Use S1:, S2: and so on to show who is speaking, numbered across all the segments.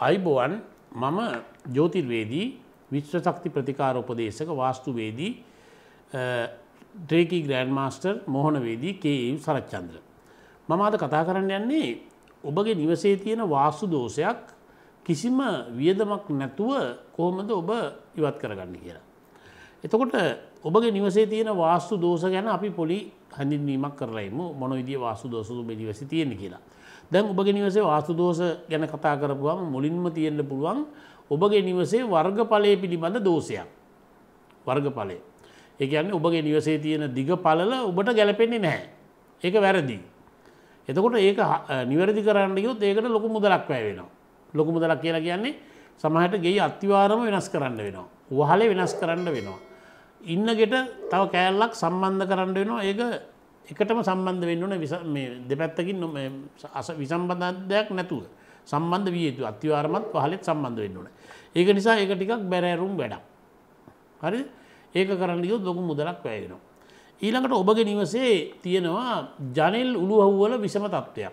S1: අයිබෝවන් මම ජෝතිර්වේදී විශ්ව සක්ති ප්‍රතිකාර උපදේශක වාස්තුවේදී ට්‍රේකී ග්‍රෑන්ඩ් මාස්ටර් මොහනවේදී කේම් සරච්චන්ද්‍ර. මම අද කතා කරන්න යන්නේ ඔබගේ නිවසේ තියෙන වාස්තු දෝෂයක් කිසිම වියදමක් නැතුව කොහොමද ඔබ ඉවත් කරගන්න කියලා. එතකොට ඔබගේ නිවසේ තියෙන වාස්තු දෝෂ ගැන අපි පොලි හැඳින්වීමක් කරලයිම මොන විදිිය වාසු දෝසු බෙදිවසි තියෙන කියලා. දැන් ඔබගේ නිවසේ වාස්තු දෝස ගැන කතා කරපුවාම මුලින්ම තියෙන්න්න පුළුවන් ඔබගේ නිවසේ වර්ගඵලය පිළිබඳ දෝෂයක් වර්ගඵලය. එකන්න ඔබගේ නිවසේ තියෙන දිග පලල ඔබට ගැලපෙන්නේ නැහැ. ඒක වැරදි. එතකොට ඒක නිවැරදි කරන්නයොත් ඒකට ලොකු මුදලක් වැය වෙනවා. ලොකු මුදලක් කියලා කියන්නේ සමහට ගේ අත්තිවාරම වෙනස් කරන්න වෙනවා. වහලේ වෙනස් කරන්න වෙනවා. ඉන්නගෙට තව කෑල්ලක් සම්බන්ධ කරන්න වෙනවා ඒක එකටම සම්බන්ධ වෙන්නන දෙපැත්තකින් නොම විසම්බන්ධයක් නැතුව සම්බන්ධ විය යුතු අත්‍යවාරමත් පහලෙත් සම්බන්ධ වෙන්නන. ඒක නිසා ඒ ටිකක් බැරෑරුම් වැඩක්. හරි ඒක කරන්නයෝ ලොකු මුදලක් වැයෙනවා. ඊළඟට ඔබගේ නිවසේ තියෙනවා ජනෙල් උළුහව්වල විසම තත්ත්වයක්.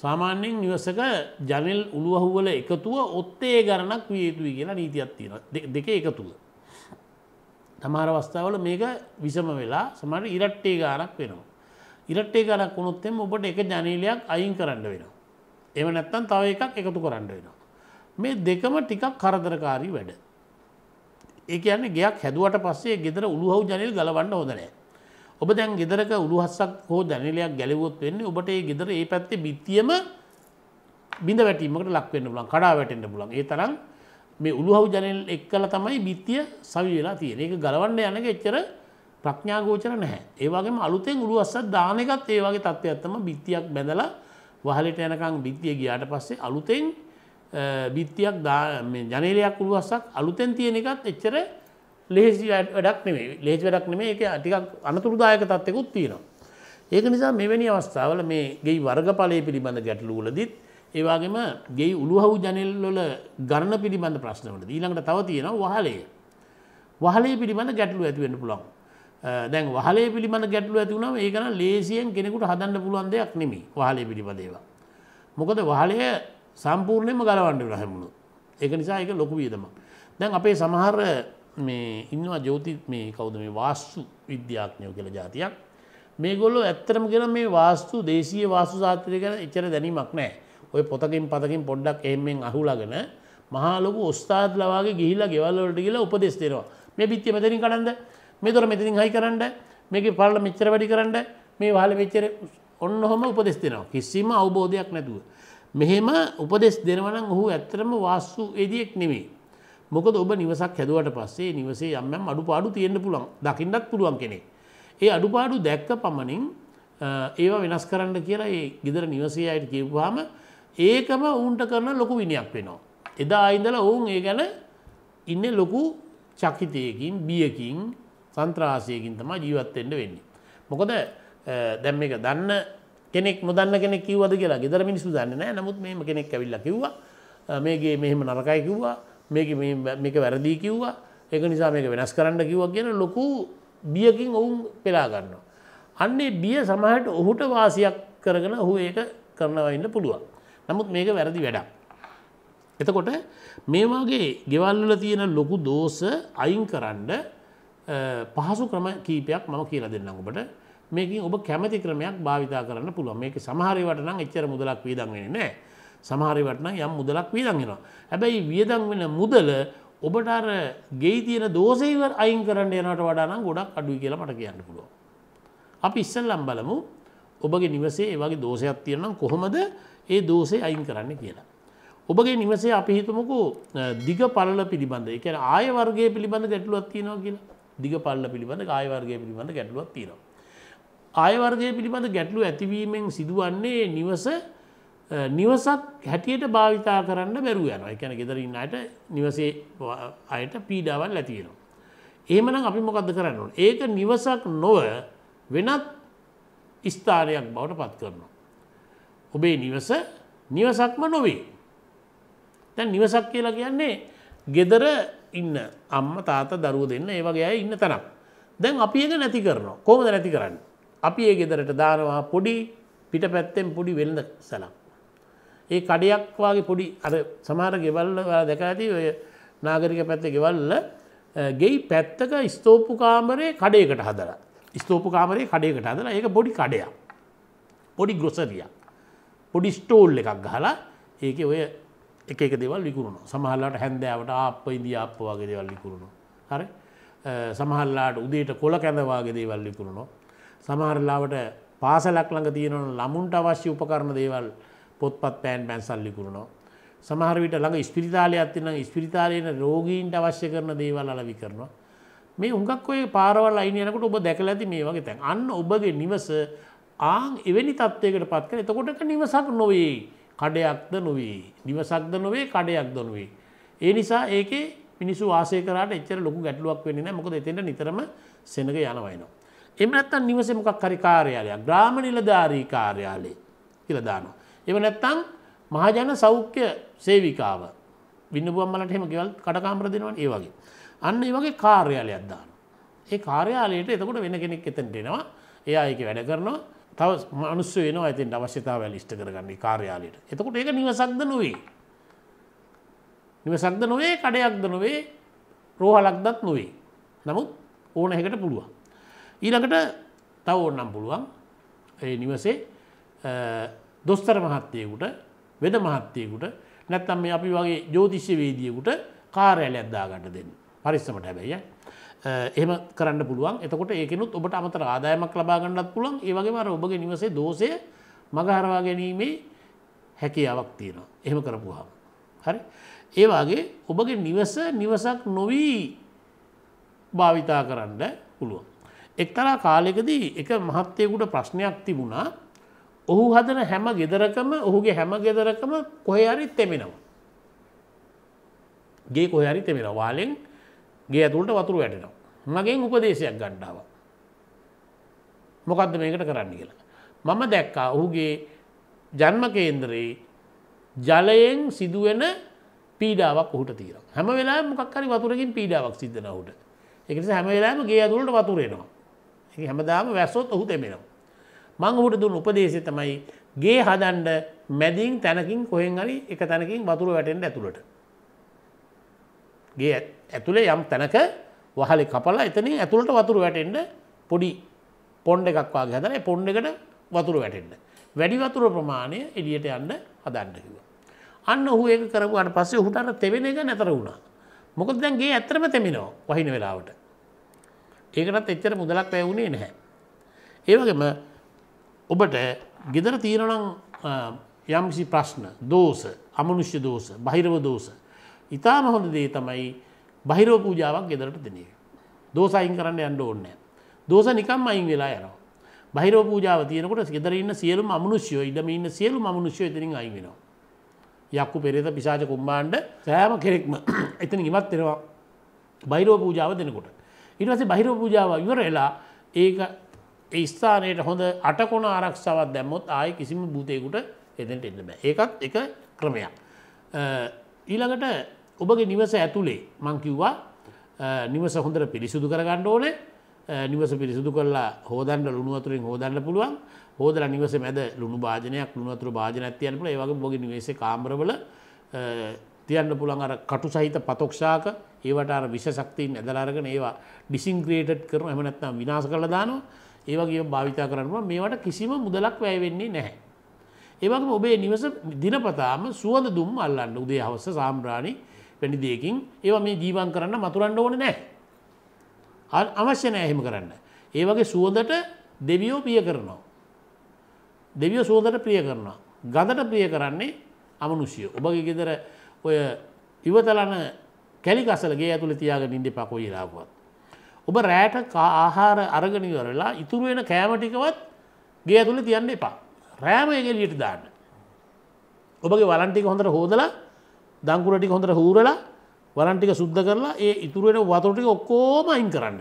S1: සාමාන්‍යයෙන් නිවසක ජනෙල් උළුවහුවල එකතුව ඔත්තේ ගණනක් විය යුතුයි කියලා නීතියක් තියෙන දෙක එකතුව. තමාර අවස්ථාවල මේක විසම වෙලා සමට ඉරට්ටේ ගානක් වෙනවා. ඉරට්ටේ ගනක් වුණොත්තෙම ඔබට එක ජනීලයක් අයින් කරන්න වෙනවා. එම නැත්තන් තව එකක් එකතු කරන්න වෙනවා. මේ දෙකම ටිකක් කරදරකාරී වැඩ. ඒක යන්න ගයක් හැදුවට පස්සේ ගෙදර උළුහව් ජනල් ගලවන්න හොදනෑ. ඔබ දැන් ගෙදරක උළුහස්සක් හෝ ජනලයක් ගැලවොත් වෙන්නේ ඔබට ඒ ගෙදර ඒ පැත්තේ බිත්තියම බිඳ වැටීමට ලක්වෙන්න පුලන් කඩා වැටෙන්න්න පුලන් ඒ තරම් මේ උළුහව් ජනල් එක් කල තමයි බිත්තිය සවි වෙලා තියෙන එක ගලවන්න යනක එච්චර ප්‍රඥාගෝචර නැහැ ඒවාගේම අලුතෙන් උළු අස්සත් දානකත් ඒවාගේ තත්ත්වයක්ත්තම බිත්තියක් බැඳලා වහලට යනකං බිත්තිය ගියාට පස්සේ අලුතෙන් බිත්තියක් ජනලයක් උළු අස්සක් අලුතෙන් තියෙන එකත් එච්චර ලේසි වැඩක් නෙේ ලේජ වැඩක් නෙමේ එක අටිකක් අනතුරුදායක තත්වෙකුත් තියෙනවා ඒක නිසා මෙවැනි අවස්ථාවල මේ ගේ වර්ගඵලය පිළිබඳ ගැටලූලදිත් ඒවාගේම ගේ උළුහව් ජනල්ලොල ගණන පිළිබඳ ප්‍රශ්නවට ඊළඟට තව තියෙන වහලේ වහලේ පිළිබඳ ගැටලු ඇතිවෙන්න පුළන් දැන් වහලේ පිළිබඳ ගැටලු ඇතිවුණම ඒකන ලේසියෙන් කෙනෙකුට හදන්න පුළුවන් දෙයක් නෙමි වහලේ පිළිබඳේවා. මොකද වහලය සම්පූර්ණයම ගලවන්ඩ රහැමුණු. ඒක නිසා එක ලොකු වියදම. දැන් අපේ සමහර මේ ඉන්නවා ජෝති මේ කවුද මේ වාස්තු විද්‍යාඥයෝ කියල ජාතියක් මේ ගොල්ලො ඇත්තරම කෙන මේ වාස්තු දේශීය වාස්තු සාත්‍රය කර එච්චර දැනීමක් නෑ ඔය පොතකින් පතකින් පොඩ්ඩක් එෙන් අහුලගෙන මහාලොකු ඔස්ථාදලවාගේ ගිහිල්ලා ගෙවල්ලට කියලා උපදෙස් දෙෙනවා මේ පිත්ති මෙතරින් කරන්න මෙතොර මෙතිරින් හයි කරන්න මේක පල්ල මෙච්චර වැඩි කරන්න මේ වාල මෙච්චර ඔන්න හොම උපදෙස් දෙෙනවා කිසිම අවබෝධයක් නැතුව. මෙහෙම උපදෙස් දෙනවනම් ඔහු ඇත්තරම වාස්සු එදියෙක් නෙමේ. මොකද ඔබ නිවසක් හැදුවට පස්සේ නිවසේ යම්යම් අඩුපාඩු තියෙන්න්න පුළන් දකින්නත් පුළුවන් කෙනෙ. ඒ අඩුපාඩු දැක්ක පමණින් ඒවා වෙනස් කරන්න කියලා ඒ ගෙදර නිවසේ අයට කිව්වාම ඒකම ඔවුන්ට කරන ලොකු විනයක් වෙනවා. එදා අයිදල ඔවුන් ඒ ගැන ඉන්න ලොකු චකිතයකින් බියකින් සන්ත්‍රාසයකින් තම ජීවත්තෙන්ට වෙන්නේ. මොකද දැම් එක දන්න කෙනෙක් නොදන්න කෙනෙක් කිවද කියලා ගෙදර මිනිසු දන්න නෑ නමුත් මේම කෙනෙක් ඇවිල්ල කිව්වා මේගේ මෙහෙම නරකයි කිව්වා මේක මේක වැරදිී කිව්වා ඒක නිසා මේක වෙනස් කරන්න කිව්ව කියන ලොකු බියකින් ඔවුන් පෙලා ගන්නවා. අන්නේ බිය සමහට ඔහුට වාසියක් කරගෙන ඔහු ඒක කරනවන්න පුළුවන්. නමුත් මේක වැරදි වැඩක්. එතකොට මේවාගේ ගෙවල්ල තියෙන ලොකු දෝස අයින් කරන්න පහසු ක්‍රම කීපයක් මම කියල දෙන්න ඔබට මේකින් ඔබ කැමති ක්‍රමයක් භාවිතා කරන්න පුළුව මේක සමහරිවට නම් එච්චර මුදලක් වීදන් වෙන නෑ සමහරිවටන යම් මුදලක් වීදන්ගෙනවා. හැබැයි වියදන් වෙන මුදල ඔබට අර ගේ තියෙන දෝසේව අයින් කරන්න යනට වඩානම් ගොඩක් අඩුයි කියලා මට කියන්න පුළුව. අපි ඉස්සල්ලම් බලමු ඔබගේ නිවසේ ඒවගේ දෝෂයක් තියෙනම් කොහොමද ඒ දෝසේ අයින් කරන්න කියලා. ඔබගේ නිවසේ අපි හිතමකෝ දිග පල්ල පිළිබඳ එක ආය වර්ගේ පිළිබඳ ගැටලුවත් තියෙනවා කියලා දිග පල්ල පිළිබඳ ආය වර්ගේ පිළිබඳ ගැටලුවත් තියෙනවා. ආය වර්ගය පිළිබඳ ගැටලු ඇතිවීමෙන් සිදුවන්නේ නිවස නිවසත් හැටියට භාවිතා කරන්න බැරුව යන එකැන ගෙදරන්නට නිවසේ අයට පීඩාවල් ඇතියෙනවා. ඒමනම් අපි මොකක්ද කරන්න ඕන. ඒක නිවසක් නොව වෙනත් ස්ථානයක් බවට පත් කරනවා. ඔබේ නිවස නිවසක්ම නොවේ. තැන් නිවසක් කියලා කියන්නේ ගෙදර ඉන්න අම්ම තාත දරුව දෙන්න ඒවගේ අය ඉන්න තනක්. දැන් අපි එක නැති කරනවා කොමද නැති කරන්න. අපි ඒ ගෙදරට දානවා පොඩි පිට පැත්තෙන් පොඩි වෙල්ද සැලක්. ඒ කඩයක් වගේ පොඩි අර සමහර ගෙවල්ල දැක ඇති ඔය නාගරික පැත්ත ගෙවල්ල ගෙයි පැත්තක ස්තෝප්පු කාමරය කඩයකට හදලා ස්තෝප කාමරය කඩයකට අදලා ඒක පොඩි කඩයක් පොඩි ග්‍රොසරිය පොඩි ස්ටෝල් එකක් ගහලා ඒක ඔය එක එක දෙවල් විකුණු සමහල්ලාට හැන්දෑවට අප ඉදි අප වගේ දෙවල් විකුණුණු හරි සමහල්ලාට උදේට කොළ කැඳවාගේ දේවල් විකුණුණු සමහරලාවට පාසලක් ළඟ තියෙනවන ළමුන්ට අවශ්‍ය උපකරණ දේවල් පොත්පත් පෑන් පැන්සල් විකුණුණු සමහර විට ළඟ ස්පිරිතාලයක් තියෙනවා ස්පිරිතාලේන රෝගීන්ට අවශ්‍ය කරන දේවල් අලවි කරනවා මේ හුඟක් ඔය පාරවල් අයිනයනකට ඔබ දැකල ඇති මේ වගේ තැන් අන්න ඔබගේ නිවස ආං එවැනි තත්වයකට පත්කන එතකොටක නිවසක් නොවේ කඩයක්ද නොවේ නිවසක්ද නොවේ කඩයක්ද නොවේ. ඒ නිසා ඒකේ මිනිසු ආසේකරට එච්චර ලොකු ගැටලුවක් වෙන්නේ නැහැ මොකද එතෙන්ට නිතරම සෙනග යනවයිනවා. එහෙම නැත්නම් නිවසේ මොකක් හරි කාර්යාලයක් ග්‍රාම නිලධාරී කාර්යාලේ කියලා දානවා. එහෙම නැත්නම් මහජන සෞඛ්‍ය සේවිකාව වින්නපුවම් වලට එහෙම ගෙවල් කඩකාමර දෙනවනේ ඒ වගේ. අන්න ඒ වගේ කාර්යාලයක් දාන. ඒ කාර්යාලයට එතකොට වෙන කෙනෙක් එතැට එෙනවා එයා ඒක වැඩ කරනවා තව මනුස්ස වෙන ඇතින් අවශ්‍යතාව ලිෂ්ට කරගන්නේ කාර්යාලයට එතකොට ඒක නිවසක්ද නොවේ. නිවසක්ද නොවේ කඩයක්ද නොවේ රෝහලක්දත් නොවේ. නමුත් ඕන එකට පුළුවන්. ඊළඟට තව ඕන්නම් පුළුවන් ඒ නිවසේ දොස්තර මහත්තයකුට වෙද මහත්තයකුට නැත්තම් මේ අපි වගේ ජෝතිශ්‍ය වේදියකුට කාරෑල ඇද්දා ගන්න දෙන්න. පරිස්සමට හැබැයි එහෙම කරන්න පුළුවන් එතකොට ඒකනුත් ඔබට අමතර ආදායමක් ලබාගන්නත් පුළුවන් ඒවගේ වර ඔබගේ නිවසේ දෝසය මගහරවා ගැනීමේ හැකියාවක් තියෙනවා එහෙම කරපුහම හරි ඒවාගේ ඔබගේ නිවස නිවසක් නොවී භාවිතා කරන්න පුළුවන්. එක්තරා කාලෙකදී එක මහත්තයකුට ප්‍රශ්නයක් තිබුණා ඔහු හදන හැම ගෙදරකම ඔහුගේ හැම ගෙදරකම කොහරි තෙමෙනවා. ගේ කොහරි තෙමෙන වාලෙෙන් ගේ ඇතුළට වතුර වැටෙනවා. මගේ උපදේශයක් ගණ්ඩාව. මොකක්ද මේකට කරන්න කියලා. මම දැක්කා ඔහුගේ ජන්මකේන්දරයේ ජලයෙන් සිදුවෙන පීඩාවක් ඔහුට තීර හැම වෙලා මොක්කරි වතුරකින් පීඩාවක් සිද්ධන ඔහුට එකස හැම වෙලාම ගේ ඇතුළට වතුරෙනවා හැමදාම වැස්සොත් ඔහු තෙමෙනවා මං ඔහුට දුන් උපදේශය තමයි ගේ හදන්ඩ මැදින් තැනකින් කොහෙන් හරි එක තැනකින් වතුර වැටෙන්ට ඇතුළට ගේ ඇතුළේ යම් තැනක වහලි කපලා එතනින් ඇතුළට වතුර වැටෙන්ට පොඩි පොන්්ඩ එකක්වා ගැදන පොන්්ඩ එකට වතුර වැටෙන්ට. වැඩි වතුර ප්‍රමාණය එඩියට යන්න හදන්නකිව. අන්න ඔහු ඒක කරපුට පස්සේ හුටට තෙවෙන එක නැතර වුණා. මොකද දැන්ගේ ඇතරම තෙමිනෝ වහින වෙලාවට. ඒකටත් එච්චර මුදලක් පැවුණේ නැහැ. ඒවගේම ඔබට ගෙදර තීරණං යම්සි ප්‍රශ්න දෝස අමනුෂ්‍ය දෝස බහිරව දෝස. ඉතාම හොඳ දේ තමයි බහිරෝ පූජාවක් ගෙදරට දෙනේ. දෝස අයින් කරන්න යන්න ඕන්න. දෝස නිකම් අයින් වෙලා යනවා. බහිරෝ පූජාව තියනකොට ගෙදර ඉන්න සියලු මනුෂ්‍යයෝ ඉඩම ඉන්න සියලු මනුෂ්‍යයෝ එතනින් අයින් වෙනවා. යක්කු පෙරේත පිසාච කුම්බාණ්ඩ සෑම කෙනෙක්ම එතන ඉවත් වෙනවා. බහිරෝ පූජාව දෙනකොට. ඊට පස්සේ බහිරෝ පූජාව ඉවර වෙලා ඒක ඒ ස්ථානයට හොඳ අටකොණ ආරක්ෂාවක් දැම්මොත් ආයේ කිසිම භූතයෙකුට එතනට එන්න බෑ. ඒකත් එක ක්‍රමයක්. ඊළඟට ඔබගේ නිවස ඇතුළේ මංකිව්වා නිවස හොඳට පිරිසිදු කරගන්න ඕන නිවස පිරිසිදු කරලා හෝදන්ඩ ලුණුවතුරින් හෝදන්න පුළුවන් හෝදල නිවස මැද ලුණු භාජනයක් ලුණුවතුර භාජනයක් තියන්නට ඒවගේ බොග නිවේස කාම්රවල තියන්න පුළන් අර කටු සහිත පතොක්ෂාක ඒවට අර විශෂක්තිීන් ඇදලාරගෙන ඒවා ඩිසිංක්‍රේට් කරන හමනැත්නම් විනාස කළ දානවා ඒවගේ භාවිතා කරනවා මේවට කිසිම මුදලක් වැෑවෙන්නේ නැහැ. ඒවගේ ඔබේ නිවස දිනපතාම සුවද දුම් අල්ලන්න උදේ හවස සාම්්‍රාණී වැඩි දෙයකින් ඒව මේ ජීවන් කරන්න මතුරන්න ඕන නෑ අවශ්‍ය නෑ එහෙම කරන්න ඒ වගේ සුවදට දෙවියෝ පිය කරනවා දෙවියෝ සෝදට ප්‍රිය කරනවා ගඳට ප්‍රිය කරන්නේ අමනුෂ්‍යය ඔබගේ ගෙදර ඔය ඉවතලන කැලිකසලගේ ඇතුළ තියාගෙන ඉඩි පකොයිලාපුවත් ඔබ රෑට ආහාර අරගනිවර වෙලා ඉතුරු වෙන කෑමටිකවත් ගේ ඇතුළ තියන්න එපා රෑම එගෙලියට දාන්න ඔබගේ වලන්ටික හොඳට හෝදලා දංකුර ටික හොඳට හූරලා වලන් ටික සුද්ධ කරලා ඒ ඉතුරු වෙන වතුර ටික ඔක්කොම අයින් කරන්න.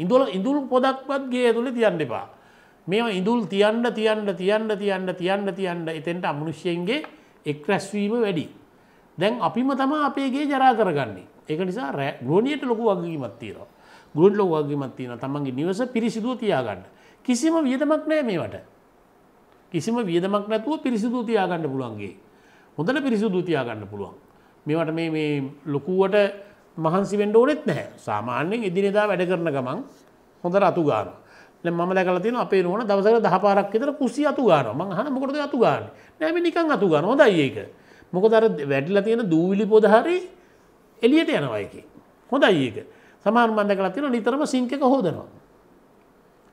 S1: ඉඳුල ඉඳුල් පොදක්වත් ගේ ඇතුලේ තියන්න එපා. මේවා ඉඳුල් තියන්න තියන්න තියන්න තියන්න තියන්න තියන්න එතෙන්ට අමනුෂ්‍යයන්ගේ එක් රැස්වීම වැඩි. දැන් අපිම තමා අපේගේ ජරා කරගන්නේ. ඒක නිසා ගෝනියට ලොකු වගකීමක් තියෙනවා. ගුවන් ලොකු වගකීමක් තියෙනවා. තමන්ගේ නිවස පිරිසිදුව තියාගන්න. කිසිම වියදමක් නැහැ මේවට. කිසිම වියදමක් නැතුව පිරිසිදුව තියාගන්න පුළුවන් ගේ. හොඳට පිරිසිදුව තියාගන්න පුළුවන්. මෙවට මේ ලොකුවට මහන්සි වෙන්ඩ ඕනෙත් නැහැ සාමාන්‍යෙන් ඉදිනෙදා වැඩ කරන ගමන් හොඳ අතු ගාන මම දැකලතින අපේ නොන දවසර දහපාරක්කෙතර කුසි අතු ගාන ම හන මොකද අතු ගාන නෑම නිකං අතු ගන හොදයිඒක මොකදර වැඩල තියෙන දූවිලි පොදහරි එලියට යනවායක හොඳ ඒක සමාන් මන්දකලා තින නිතරම සිංකක හෝදනවා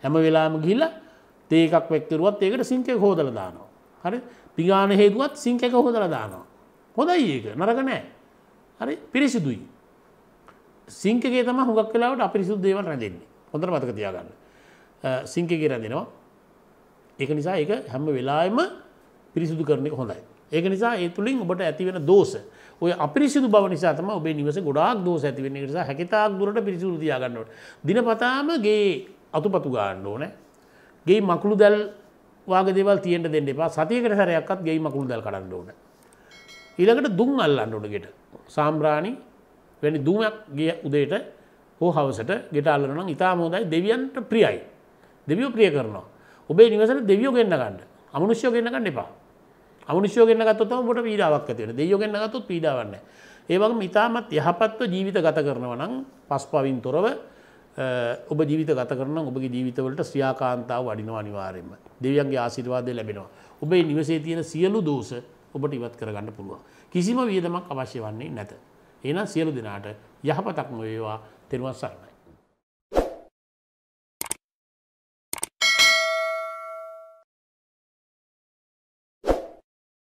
S1: හැම වෙලාම ගිල්ල තේකක් වෙක්තරුවත් ඒකට සිංකක හෝදල දානවා හරි පිගාන හේතුවත් සිංකක හෝදල දානවා හොඳයි ඒක නරග නෑ හරි පිරිසිදුයි සිංකගේ තම හුගක් කලාවට අපිරිසුද් දේවල් රැඳෙන්නේ හොඳට මතක තියාගන්න සිංකගේ රැඳෙනවා ඒක නිසා ඒක හැම වෙලාම පිරිසිදු කරනෙ හොඳයි ඒක නිසා ඒ තුළින් ඔබට ඇතිවෙන දෝස ඔය අපිරිසිදු බව නිසා තම ඔබේ නිවස ගොඩාක් දෝස ඇතිවෙන නිසා හැකිතාක් දුරට පිරිසිදු තියාගන්නවට දිනපතාම ගේ අතුපතු ගන්න ඕනෑ ගේ මකුළු දැල් වාගේ දේවල් තියෙන්ට දෙන්න එපා සතියකට සැරයක්ත් ගේ මකුළු දැල් කරන්න ඕනෑ ඊළඟට දුම් අල්ලන්න ඕන ගෙට සාම්්‍රාණි වැනි දුමයක් ගිය උදේට හෝ හවසට ගෙට අල්ලනම් ඉතා මෝදයි දෙවියන්ට ප්‍රියයි දෙවියෝ ප්‍රිය කරනවා ඔබේ නිවසට දෙවියෝ ගන්න ගන්න අමනුෂ්‍යෝ ගන්න ගන්න එපා අමනුෂ්‍යෝ ගන්න ගත්තොත්තම බොට පීඩාවක් තියෙන දෙයෝ ගන්න ගත්තොත් පීඩාවන්න ඒවගේ ඉතාමත් යහපත්ව ජීවිත ගත කරනව නම් පස් පවින් තොරව ඔබ ජීවිත ගත කරන ඔබගේ ජීවිතවලට ශ්‍රියාකාන්තාව වඩිනවා අනිවාරයෙන්ම දෙවියන්ගේ ආසිරවාදය ලැබෙනවා ඔබේ නිවසේ තියෙන සියලු දෝස ඔබට ඉවත් කරගන්න පුළුවන්. කිසිම වියදමක් අවශ්‍ය වන්නේ නැත. එනම් සියලු දෙනාට යහපතක්ම වේවා තෙරුවන් සරණයි.